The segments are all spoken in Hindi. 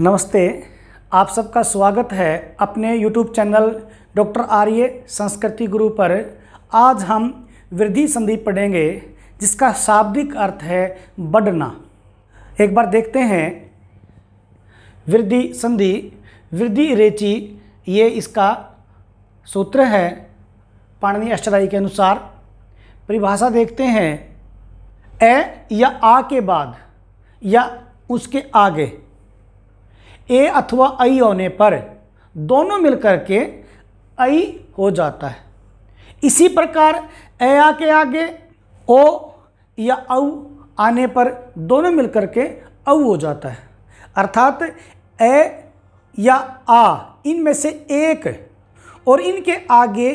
नमस्ते आप सबका स्वागत है अपने यूट्यूब चैनल डॉक्टर आर्य संस्कृति गुरु पर आज हम वृद्धि संधि पढ़ेंगे जिसका शाब्दिक अर्थ है बढ़ना एक बार देखते हैं वृद्धि संधि वृद्धि रेचि ये इसका सूत्र है पाणनी अष्टाई के अनुसार परिभाषा देखते हैं ए या आ के बाद या उसके आगे ए अथवा आई होने पर दोनों मिलकर के आई हो जाता है इसी प्रकार ए आ के आगे ओ या औ आने पर दोनों मिलकर के औ हो जाता है अर्थात ए या आ इनमें से एक और इनके आगे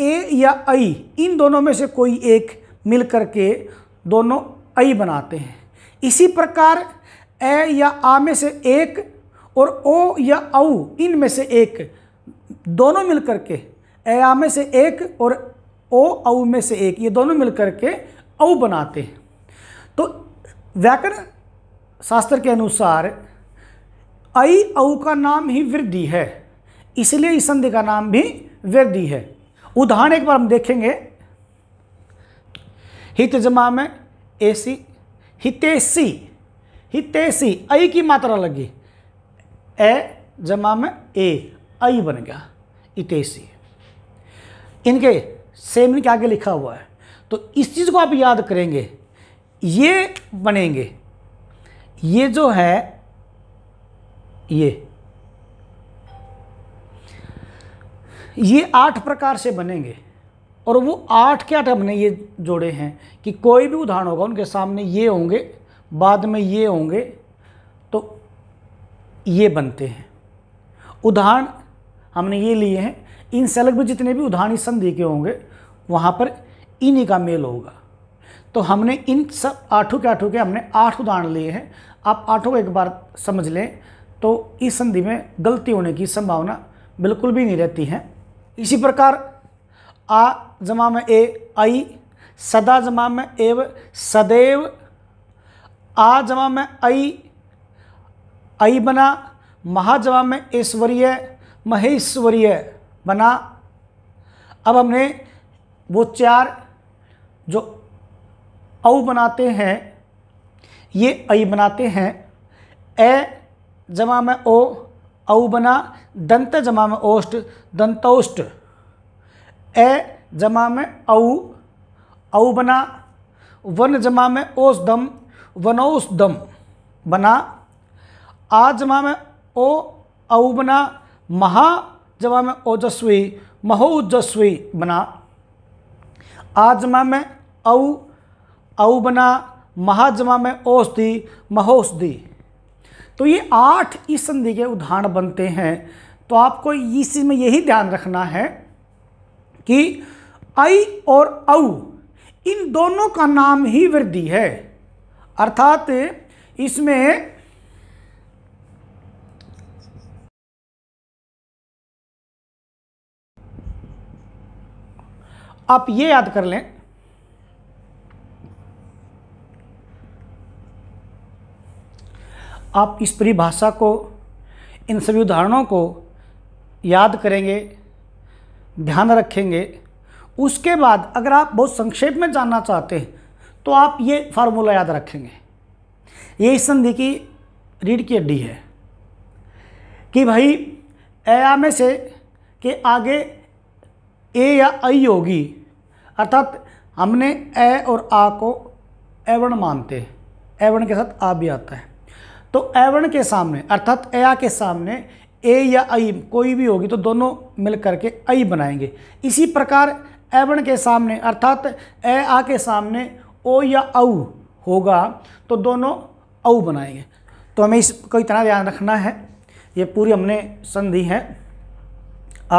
ए या आई इन दोनों में से कोई एक मिलकर के दोनों आई बनाते हैं इसी प्रकार ए या आ में से एक और ओ या औ इन में से एक दोनों मिलकर के अया में से एक और ओ औ में से एक ये दोनों मिलकर के औ बनाते हैं तो व्याकरण शास्त्र के अनुसार ऐ औ का नाम ही वृद्धि है इसलिए इस संधि का नाम भी वृद्धि है उदाहरण एक बार हम देखेंगे हित जमा में एसी हितेसी हितेसी ऐ की मात्रा लगी ए जमा में ए आई बन गया इतेसी इनके सेम इनके आगे लिखा हुआ है तो इस चीज़ को आप याद करेंगे ये बनेंगे ये जो है ये ये आठ प्रकार से बनेंगे और वो आठ क्या आठ हमने ये जोड़े हैं कि कोई भी उदाहरण होगा उनके सामने ये होंगे बाद में ये होंगे तो ये बनते हैं उदाहरण हमने ये लिए हैं इन से में जितने भी उदाहरण सन के होंगे वहाँ पर इन्हीं का मेल होगा तो हमने इन सब आठों के आठों के हमने आठ उदाहरण लिए हैं आप आठों को एक बार समझ लें तो इस संधि में गलती होने की संभावना बिल्कुल भी नहीं रहती है इसी प्रकार आ जमा में ए आई सदा जमा में एव सदैव आ जमा में आई आई बना महाजवा में ऐश्वर्य महेश्वर्य बना अब हमने वो चार जो औ बनाते हैं ये ऐ बनाते हैं ए जमा में ओ औ बना दंत जमा में ओष्ट दंतोष्ट ए जमा में औ औ बना वन जमा में औषधम वनौषदम बना आ जमा में ओ औ बना महा जमा में ओजस्वी महोजस्वी बना आ जमा में औ औ बना महाजमा में औषधि महोषधि तो ये आठ इस संधि के उदाहरण बनते हैं तो आपको इस चीज़ में यही ध्यान रखना है कि ऐ और औ इन दोनों का नाम ही वृद्धि है अर्थात इसमें आप ये याद कर लें आप इस परिभाषा को इन सभी उदाहरणों को याद करेंगे ध्यान रखेंगे उसके बाद अगर आप बहुत संक्षेप में जानना चाहते हैं तो आप ये फार्मूला याद रखेंगे ये इस संधि की रीढ़ की हड्डी है कि भाई ए में से के आगे ए या आई होगी अर्थात हमने ए और आ को एवण मानते हैं एवण के साथ आ भी आता है तो एवण के सामने अर्थात ए आ के सामने ए या आई कोई भी होगी तो दोनों मिल करके आई बनाएंगे इसी प्रकार एवण के सामने अर्थात ए आ के सामने ओ या औ होगा तो दोनों औ बनाएंगे तो हमें इस को इतना ध्यान रखना है ये पूरी हमने संधि है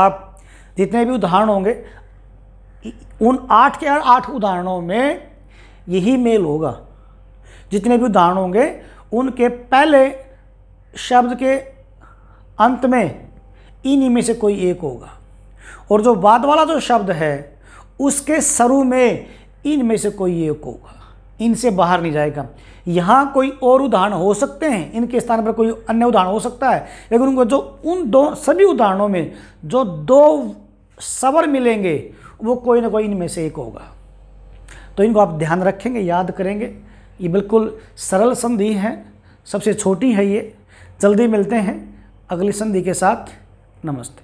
आप जितने भी उदाहरण होंगे उन आठ के आठ उदाहरणों में यही मेल होगा जितने भी उदाहरण होंगे उनके पहले शब्द के अंत में इन्हीं में से कोई एक होगा और जो बाद वाला जो शब्द है उसके शुरू में इनमें से कोई एक होगा इनसे बाहर नहीं जाएगा यहाँ कोई और उदाहरण हो सकते हैं इनके स्थान पर कोई अन्य उदाहरण हो सकता है लेकिन उनको जो उन दो सभी उदाहरणों में जो दो सवर मिलेंगे वो कोई ना कोई इनमें से एक होगा तो इनको आप ध्यान रखेंगे याद करेंगे ये बिल्कुल सरल संधि है सबसे छोटी है ये जल्दी मिलते हैं अगली संधि के साथ नमस्ते